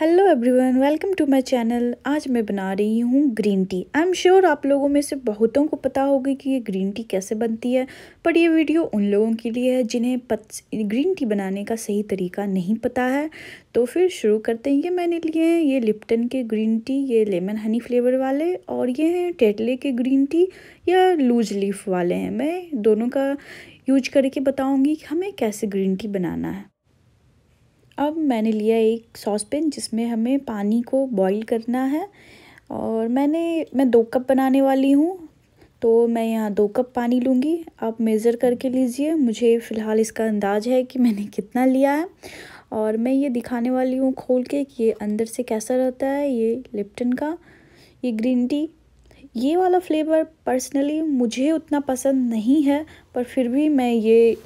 hello everyone welcome to my channel आज मैं बना रही हूँ green tea I am sure आप लोगों में से बहुतों को पता होगी कि ये ग्रीन टी कैसे बनती है पर ये वीडियो उन लोगों के लिए है जिन्हें पत ग्रीन टी बनाने का सही तरीका नहीं पता है तो फिर शुरू करते हैं ये मैंने लिए हैं ये लिप्टन के ग्रीन टी ये लेमन हनी फ्लेवर वाले और ये हैं टेटले के ग्रीन टी या लूज लीफ वाले हैं मैं दोनों का यूज करके बताऊँगी कि हमें कैसे ग्रीन टी बनाना है अब मैंने लिया एक सॉस पेन जिसमें हमें पानी को बॉईल करना है और मैंने मैं दो कप बनाने वाली हूँ तो मैं यहाँ दो कप पानी लूँगी आप मेज़र करके लीजिए मुझे फ़िलहाल इसका अंदाज है कि मैंने कितना लिया है और मैं ये दिखाने वाली हूँ खोल के कि ये अंदर से कैसा रहता है ये लिप्टन का ये ग्रीन टी ये वाला फ्लेवर पर्सनली मुझे उतना पसंद नहीं है पर फिर भी मैं ये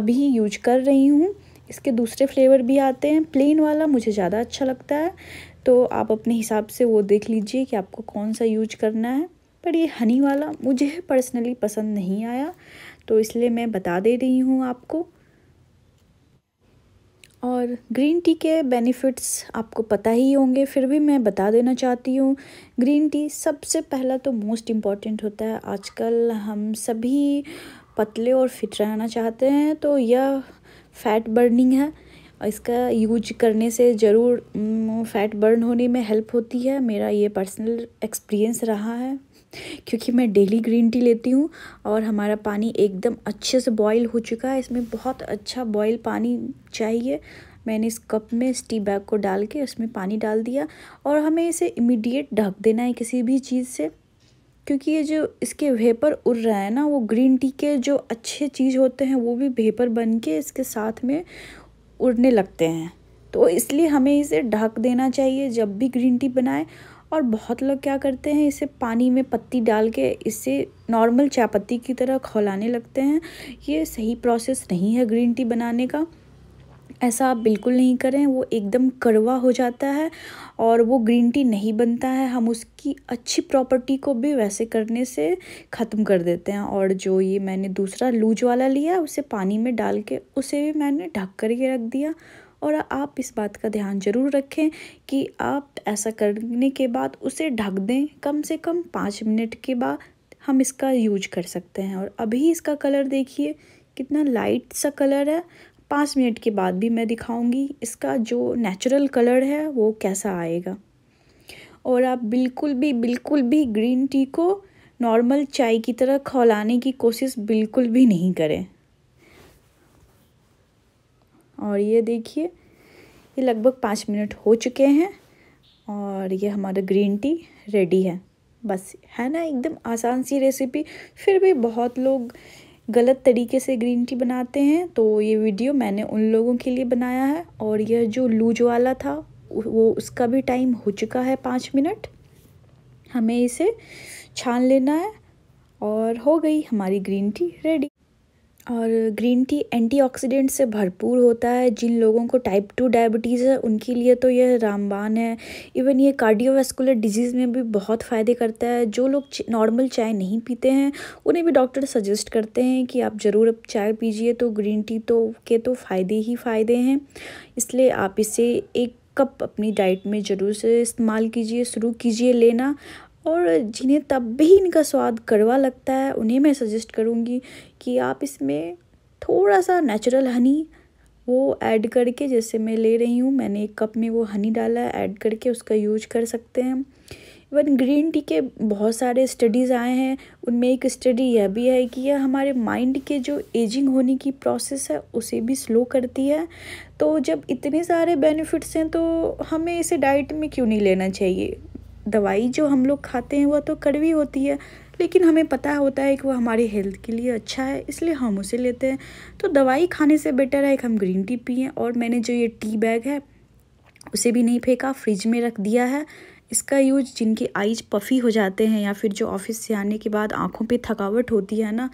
अभी यूज कर रही हूँ इसके दूसरे फ्लेवर भी आते हैं प्लेन वाला मुझे ज़्यादा अच्छा लगता है तो आप अपने हिसाब से वो देख लीजिए कि आपको कौन सा यूज करना है पर ये हनी वाला मुझे पर्सनली पसंद नहीं आया तो इसलिए मैं बता दे रही हूँ आपको और ग्रीन टी के बेनिफिट्स आपको पता ही होंगे फिर भी मैं बता देना चाहती हूँ ग्रीन टी सबसे पहला तो मोस्ट इम्पॉर्टेंट होता है आजकल हम सभी पतले और फिट रहना चाहते हैं तो यह फैट बर्निंग है और इसका यूज करने से ज़रूर फैट बर्न होने में हेल्प होती है मेरा ये पर्सनल एक्सपीरियंस रहा है क्योंकि मैं डेली ग्रीन टी लेती हूँ और हमारा पानी एकदम अच्छे से बॉईल हो चुका है इसमें बहुत अच्छा बॉईल पानी चाहिए मैंने इस कप में इस टी बैग को डाल के उसमें पानी डाल दिया और हमें इसे इमीडिएट ढक देना है किसी भी चीज़ से क्योंकि ये जो इसके वेपर उड़ रहा है ना वो ग्रीन टी के जो अच्छे चीज़ होते हैं वो भी वेपर बन के इसके साथ में उड़ने लगते हैं तो इसलिए हमें इसे ढक देना चाहिए जब भी ग्रीन टी बनाएं और बहुत लोग क्या करते हैं इसे पानी में पत्ती डाल के इसे नॉर्मल चाय पत्ती की तरह खौलाने लगते हैं ये सही प्रोसेस नहीं है ग्रीन टी बनाने का ऐसा आप बिल्कुल नहीं करें वो एकदम कड़वा हो जाता है और वो ग्रीन टी नहीं बनता है हम उसकी अच्छी प्रॉपर्टी को भी वैसे करने से ख़त्म कर देते हैं और जो ये मैंने दूसरा लूज वाला लिया उसे पानी में डाल के उसे भी मैंने ढक कर के रख दिया और आप इस बात का ध्यान ज़रूर रखें कि आप ऐसा करने के बाद उसे ढक दें कम से कम पाँच मिनट के बाद हम इसका यूज कर सकते हैं और अभी इसका कलर देखिए कितना लाइट सा कलर है पाँच मिनट के बाद भी मैं दिखाऊंगी इसका जो नेचुरल कलर है वो कैसा आएगा और आप बिल्कुल भी बिल्कुल भी ग्रीन टी को नॉर्मल चाय की तरह खौलाने की कोशिश बिल्कुल भी नहीं करें और ये देखिए ये लगभग पाँच मिनट हो चुके हैं और ये हमारा ग्रीन टी रेडी है बस है ना एकदम आसान सी रेसिपी फिर भी बहुत लोग गलत तरीके से ग्रीन टी बनाते हैं तो ये वीडियो मैंने उन लोगों के लिए बनाया है और यह जो लूज वाला था वो उसका भी टाइम हो चुका है पाँच मिनट हमें इसे छान लेना है और हो गई हमारी ग्रीन टी रेडी और ग्रीन टी एंटीऑक्सीडेंट से भरपूर होता है जिन लोगों को टाइप टू डायबिटीज़ है उनके लिए तो यह रामबान है इवन ये कार्डियोवैस्कुलर डिजीज़ में भी बहुत फ़ायदे करता है जो लोग नॉर्मल चाय नहीं पीते हैं उन्हें भी डॉक्टर सजेस्ट करते हैं कि आप ज़रूर चाय पीजिए तो ग्रीन टी तो के तो फ़ायदे ही फ़ायदे हैं इसलिए आप इसे एक कप अपनी डाइट में ज़रूर से इस्तेमाल कीजिए शुरू कीजिए लेना और जिन्हें तब भी इनका स्वाद कड़वा लगता है उन्हें मैं सजेस्ट करूँगी कि आप इसमें थोड़ा सा नेचुरल हनी वो ऐड करके जैसे मैं ले रही हूँ मैंने एक कप में वो हनी डाला है ऐड करके उसका यूज कर सकते हैं इवन ग्रीन टी के बहुत सारे स्टडीज़ आए हैं उनमें एक स्टडी यह भी है कि यह हमारे माइंड के जो एजिंग होने की प्रोसेस है उसे भी स्लो करती है तो जब इतने सारे बेनिफिट्स हैं तो हमें इसे डाइट में क्यों नहीं लेना चाहिए दवाई जो हम लोग खाते हैं वह तो कड़वी होती है लेकिन हमें पता होता है कि वह हमारे हेल्थ के लिए अच्छा है इसलिए हम उसे लेते हैं तो दवाई खाने से बेटर है कि हम ग्रीन टी पिए और मैंने जो ये टी बैग है उसे भी नहीं फेंका फ्रिज में रख दिया है इसका यूज जिनकी आइज पफ़ी हो जाते हैं या फिर जो ऑफिस से आने के बाद आँखों पर थकावट होती है ना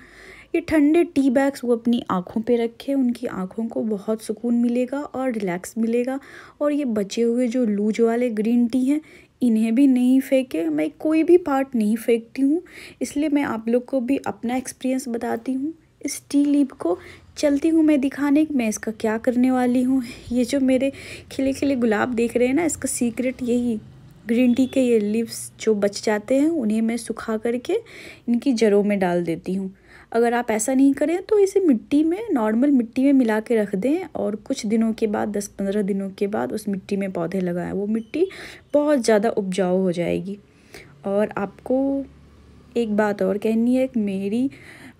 ये ठंडे टी बैग्स वो अपनी आँखों पे रखें उनकी आँखों को बहुत सुकून मिलेगा और रिलैक्स मिलेगा और ये बचे हुए जो लूज वाले ग्रीन टी हैं इन्हें भी नहीं फेंके मैं कोई भी पार्ट नहीं फेंकती हूँ इसलिए मैं आप लोग को भी अपना एक्सपीरियंस बताती हूँ इस टी लीप को चलती हूँ मैं दिखाने मैं इसका क्या करने वाली हूँ ये जो मेरे खिले खिले गुलाब देख रहे हैं ना इसका सीक्रेट यही ग्रीन टी के ये लिप्स जो बच जाते हैं उन्हें मैं सुखा करके इनकी जड़ों में डाल देती हूँ अगर आप ऐसा नहीं करें तो इसे मिट्टी में नॉर्मल मिट्टी में मिला के रख दें और कुछ दिनों के बाद दस पंद्रह दिनों के बाद उस मिट्टी में पौधे लगाएं वो मिट्टी बहुत ज़्यादा उपजाऊ हो जाएगी और आपको एक बात और कहनी है कि मेरी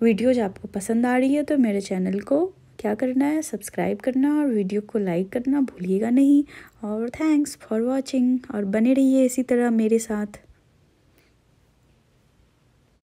वीडियोज आपको पसंद आ रही है तो मेरे चैनल को क्या करना है सब्सक्राइब करना और वीडियो को लाइक करना भूलिएगा नहीं और थैंक्स फॉर वाचिंग और बने रहिए इसी तरह मेरे साथ